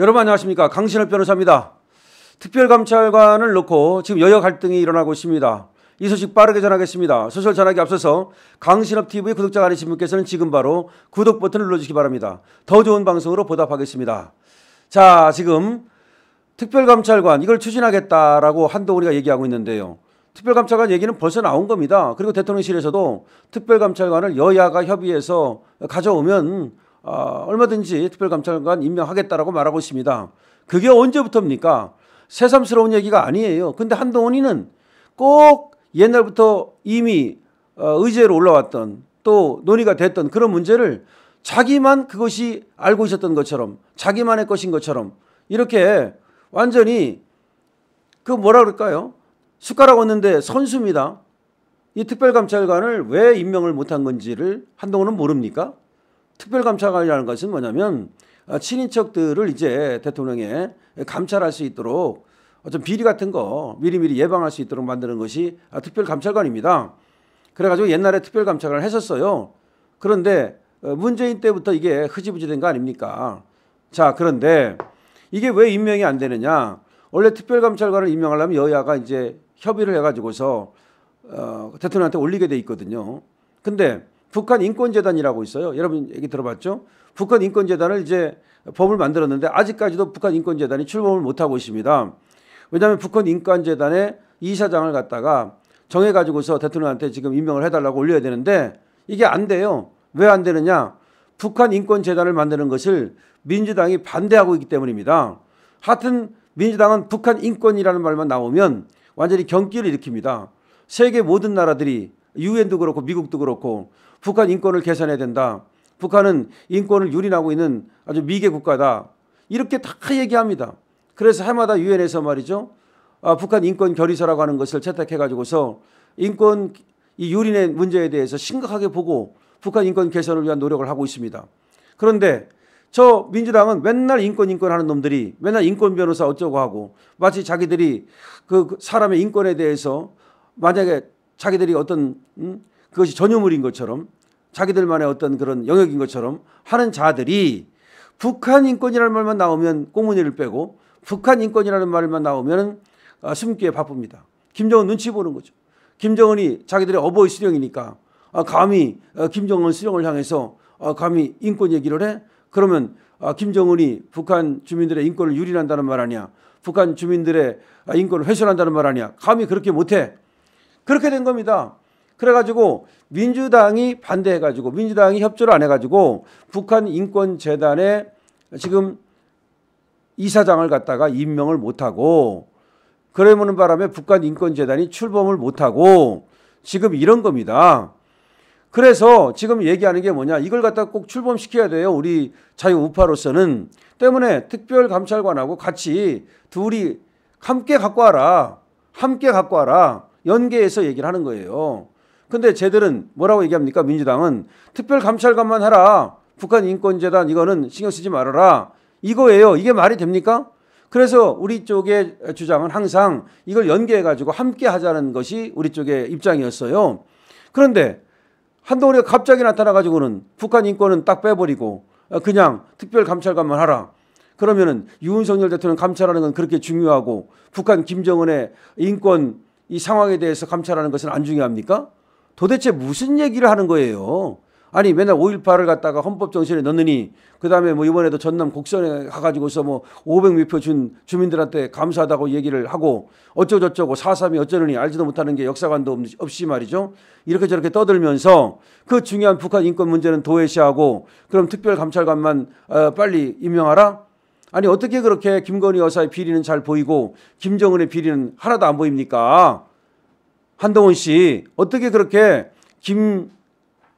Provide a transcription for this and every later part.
여러분 안녕하십니까 강신업 변호사입니다. 특별감찰관을 놓고 지금 여야 갈등이 일어나고 있습니다. 이 소식 빠르게 전하겠습니다. 소설 전하기 앞서서 강신업 TV 구독자가 아니신 분께서는 지금 바로 구독 버튼을 눌러주시기 바랍니다. 더 좋은 방송으로 보답하겠습니다. 자 지금 특별감찰관 이걸 추진하겠다라고 한동훈이가 얘기하고 있는데요. 특별감찰관 얘기는 벌써 나온 겁니다. 그리고 대통령실에서도 특별감찰관을 여야가 협의해서 가져오면 어, 얼마든지 특별감찰관 임명하겠다라고 말하고 있습니다. 그게 언제부터입니까? 새삼스러운 얘기가 아니에요. 근데 한동훈이는 꼭 옛날부터 이미 어, 의제로 올라왔던 또 논의가 됐던 그런 문제를 자기만 그것이 알고 있었던 것처럼 자기만의 것인 것처럼 이렇게 완전히 그 뭐라 그럴까요? 숟가락 얹는데 선수입니다. 이 특별감찰관을 왜 임명을 못한 건지를 한동훈은 모릅니까? 특별감찰관이라는 것은 뭐냐면 아, 친인척들을 이제 대통령에 감찰할 수 있도록 어떤 비리 같은 거 미리미리 예방할 수 있도록 만드는 것이 아, 특별감찰관입니다. 그래가지고 옛날에 특별감찰관을 했었어요. 그런데 어, 문재인 때부터 이게 흐지부지 된 거 아닙니까? 자, 그런데 이게 왜 임명이 안 되느냐? 원래 특별감찰관을 임명하려면 여야가 이제 협의를 해가지고서 어, 대통령한테 올리게 돼 있거든요. 근데 북한 인권재단이라고 있어요. 여러분 얘기 들어봤죠? 북한 인권재단을 이제 법을 만들었는데 아직까지도 북한 인권재단이 출범을 못하고 있습니다. 왜냐하면 북한 인권재단의 이사장을 갖다가 정해가지고서 대통령한테 지금 임명을 해달라고 올려야 되는데 이게 안 돼요. 왜 안 되느냐? 북한 인권재단을 만드는 것을 민주당이 반대하고 있기 때문입니다. 하여튼 민주당은 북한 인권이라는 말만 나오면 완전히 경기를 일으킵니다. 세계 모든 나라들이 유엔도 그렇고 미국도 그렇고 북한 인권을 개선해야 된다. 북한은 인권을 유린하고 있는 아주 미개 국가다. 이렇게 다 얘기합니다. 그래서 해마다 유엔에서 말이죠. 아, 북한 인권 결의서라고 하는 것을 채택해 가지고서 인권 이 유린의 문제에 대해서 심각하게 보고 북한 인권 개선을 위한 노력을 하고 있습니다. 그런데 저 민주당은 맨날 인권 인권 하는 놈들이 맨날 인권 변호사 어쩌고 하고 마치 자기들이 그 사람의 인권에 대해서 만약에 자기들이 어떤 음, 그것이 전유물인 것처럼 자기들만의 어떤 그런 영역인 것처럼 하는 자들이 북한 인권이라는 말만 나오면 꽁무니를 빼고 북한 인권이라는 말만 나오면 아, 숨기에 바쁩니다. 김정은 눈치 보는 거죠. 김정은이 자기들의 어버이 수령이니까 아, 감히 아, 어, 김정은 수령을 향해서 아, 감히 인권 얘기를 해? 그러면 아, 김정은이 북한 주민들의 인권을 유린한다는 말 아니야. 북한 주민들의 아, 인권을 훼손한다는 말 아니야. 감히 그렇게 못해. 그렇게 된 겁니다. 그래가지고 민주당이 반대해가지고 민주당이 협조를 안 해가지고 북한 인권재단에 지금 이사장을 갖다가 임명을 못하고 그러는 바람에 북한 인권재단이 출범을 못하고 지금 이런 겁니다. 그래서 지금 얘기하는 게 뭐냐 이걸 갖다 꼭 출범시켜야 돼요 우리 자유우파로서는 때문에 특별감찰관하고 같이 둘이 함께 갖고 와라 함께 갖고 와라 연계해서 얘기를 하는 거예요. 근데 쟤들은 뭐라고 얘기합니까? 민주당은 특별감찰관만 하라. 북한 인권재단 이거는 신경 쓰지 말아라. 이거예요. 이게 말이 됩니까? 그래서 우리 쪽의 주장은 항상 이걸 연계해 가지고 함께 하자는 것이 우리 쪽의 입장이었어요. 그런데 한동훈이 갑자기 나타나 가지고는 북한 인권은 딱 빼버리고 아, 그냥 특별감찰관만 하라. 그러면은 윤석열 대통령 감찰하는 건 그렇게 중요하고 북한 김정은의 인권 이 상황에 대해서 감찰하는 것은 안 중요합니까? 도대체 무슨 얘기를 하는 거예요? 아니 맨날 5.18을 갖다가 헌법 정신에 넣느니 그다음에 뭐 이번에도 전남 곡선에 가가지고서 뭐 500몇 표준 주민들한테 감사하다고 얘기를 하고 어쩌고저쩌고 4.3이 어쩌느니 알지도 못하는 게 역사관도 없이 말이죠. 이렇게 저렇게 떠들면서 그 중요한 북한 인권 문제는 도외시하고 그럼 특별감찰관만 어, 빨리 임명하라? 아니 어떻게 그렇게 김건희 여사의 비리는 잘 보이고 김정은의 비리는 하나도 안 보입니까? 한동훈 씨 어떻게 그렇게 김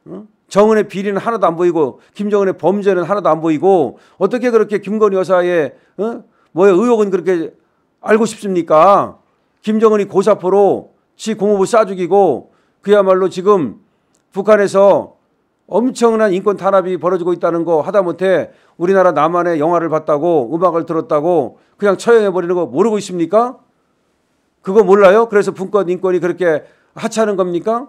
어? 정은의 비리는 하나도 안 보이고 김정은의 범죄는 하나도 안 보이고 어떻게 그렇게 김건희 여사의 어? 뭐의 의혹은 그렇게 알고 싶습니까? 김정은이 고사포로 지 고모부 싸 죽이고 그야말로 지금 북한에서 엄청난 인권 탄압이 벌어지고 있다는 거 하다못해 우리나라 남한의 영화를 봤다고 음악을 들었다고 그냥 처형해버리는 거 모르고 있습니까? 그거 몰라요? 그래서 분권 인권이 그렇게 하찮은 겁니까?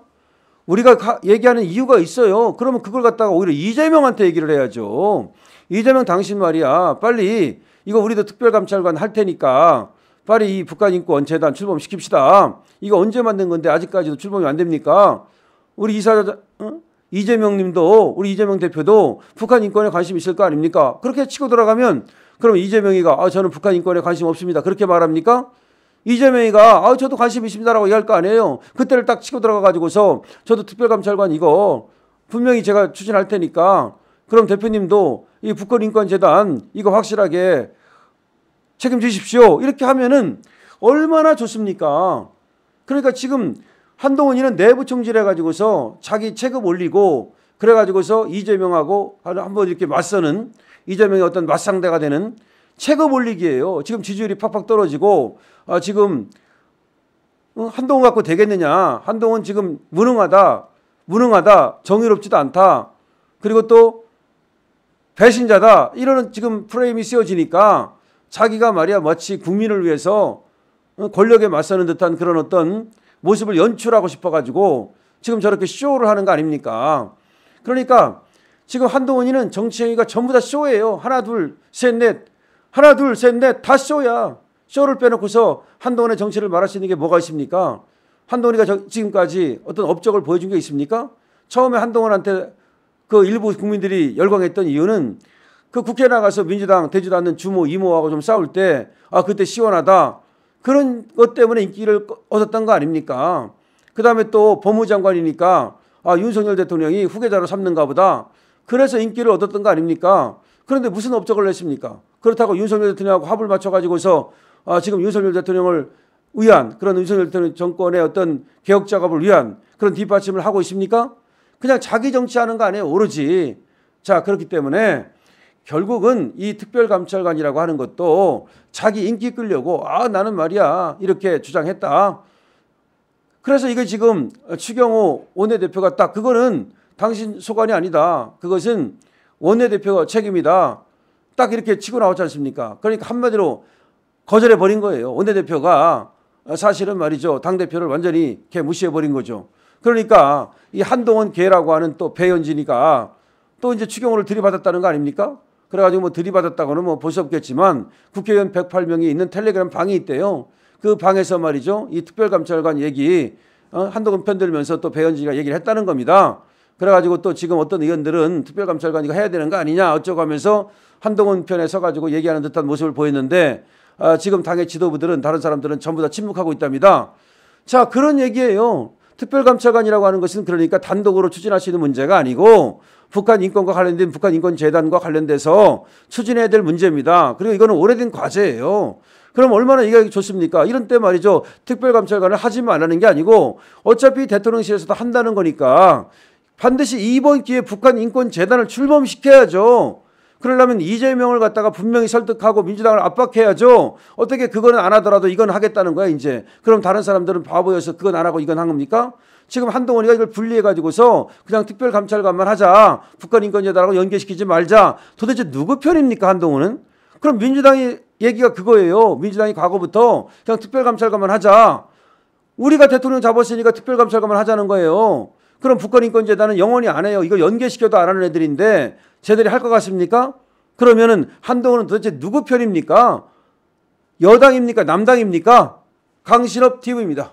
우리가 얘기하는 이유가 있어요. 그러면 그걸 갖다가 오히려 이재명한테 얘기를 해야죠. 이재명 당신 말이야. 빨리 이거 우리도 특별감찰관 할 테니까 빨리 이 북한인권재단 출범시킵시다. 이거 언제 만든 건데 아직까지도 출범이 안 됩니까? 우리 이사 어? 이재명 님도 우리 이재명 대표도 북한 인권에 관심 있을 거 아닙니까? 그렇게 치고 들어가면 그럼 이재명이가 아 저는 북한 인권에 관심 없습니다. 그렇게 말합니까? 이재명이가 아 저도 관심 있습니다라고 얘기할 거 아니에요. 그때를 딱 치고 들어가 가지고서 저도 특별감찰관 이거 분명히 제가 추진할 테니까 그럼 대표님도 이 북권인권재단 이거 확실하게 책임지십시오. 이렇게 하면은 얼마나 좋습니까? 그러니까 지금 한동훈이는 내부 총질해 가지고서 자기 체급 올리고 그래 가지고서 이재명하고 한 번 이렇게 맞서는 이재명의 어떤 맞상대가 되는 체급 올리기예요. 지금 지지율이 팍팍 떨어지고 아, 지금 어, 한동훈 갖고 되겠느냐. 한동훈 지금 무능하다. 무능하다. 정의롭지도 않다. 그리고 또 배신자다. 이런 지금 프레임이 씌워지니까 자기가 말이야 마치 국민을 위해서 어, 권력에 맞서는 듯한 그런 어떤 모습을 연출하고 싶어가지고 지금 저렇게 쇼를 하는 거 아닙니까? 그러니까 지금 한동훈이는 정치행위가 전부 다 쇼예요. 하나, 둘, 셋, 넷 하나 둘 셋 넷 다 쇼야. 쇼를 빼놓고서 한동훈의 정치를 말할 수 있는 게 뭐가 있습니까? 한동훈이가 저, 지금까지 어떤 업적을 보여준 게 있습니까? 처음에 한동훈한테 그 일부 국민들이 열광했던 이유는 그 국회 나가서 민주당 되지도 않는 주모 이모하고 좀 싸울 때아 그때 시원하다 그런 것 때문에 인기를 얻었던 거 아닙니까? 그 다음에 또 법무장관이니까 아 윤석열 대통령이 후계자로 삼는가 보다 그래서 인기를 얻었던 거 아닙니까? 그런데 무슨 업적을 냈습니까? 그렇다고 윤석열 대통령하고 합을 맞춰가지고서 아, 지금 윤석열 대통령을 위한 그런 윤석열 대통령 정권의 어떤 개혁 작업을 위한 그런 뒷받침을 하고 있습니까? 그냥 자기 정치하는 거 아니에요. 오로지. 자, 그렇기 때문에 결국은 이 특별감찰관이라고 하는 것도 자기 인기 끌려고 아, 나는 말이야. 이렇게 주장했다. 그래서 이게 지금 추경호 원내대표가 딱 그거는 당신 소관이 아니다. 그것은 원내대표 가 책임이다. 딱 이렇게 치고 나왔지 않습니까? 그러니까 한마디로 거절해 버린 거예요. 원내대표가 사실은 말이죠. 당대표를 완전히 걔 무시해 버린 거죠. 그러니까 이 한동원 개라고 하는 또 배현진이가 또 이제 추경호를 들이받았다는 거 아닙니까? 그래가지고 뭐 들이받았다고는 뭐볼수 없겠지만 국회의원 108명이 있는 텔레그램 방이 있대요. 그 방에서 말이죠. 이 특별감찰관 얘기 어, 한동훈 편들면서 또 배현진이가 얘기를 했다는 겁니다. 그래가지고 또 지금 어떤 의원들은 특별감찰관이가 해야 되는 거 아니냐 어쩌고 하면서 한동훈 편에 서가지고 얘기하는 듯한 모습을 보였는데 아, 지금 당의 지도부들은 다른 사람들은 전부 다 침묵하고 있답니다. 자 그런 얘기예요. 특별감찰관이라고 하는 것은 그러니까 단독으로 추진할 수 있는 문제가 아니고 북한 인권과 관련된 북한 인권 재단과 관련돼서 추진해야 될 문제입니다. 그리고 이거는 오래된 과제예요. 그럼 얼마나 이게 좋습니까? 이런 때 말이죠. 특별감찰관을 하지 말라는 게 아니고 어차피 대통령실에서도 한다는 거니까 반드시 이번 기회에 북한 인권 재단을 출범시켜야죠. 그러려면 이재명을 갖다가 분명히 설득하고 민주당을 압박해야죠. 어떻게 그거는 안 하더라도 이건 하겠다는 거야, 이제. 그럼 다른 사람들은 바보여서 그건 안 하고 이건 한 겁니까? 지금 한동훈이가 이걸 분리해가지고서 그냥 특별감찰관만 하자. 북한인권재단하고 연계시키지 말자. 도대체 누구 편입니까, 한동훈은? 그럼 민주당이 얘기가 그거예요. 민주당이 과거부터 그냥 특별감찰관만 하자. 우리가 대통령 잡았으니까 특별감찰관만 하자는 거예요. 그럼 북한인권재단은 영원히 안 해요. 이거 연계시켜도 안 하는 애들인데 쟤들이 할것 같습니까? 그러면은 한동훈은 도대체 누구 편입니까? 여당입니까? 남당입니까? 강신업 TV입니다.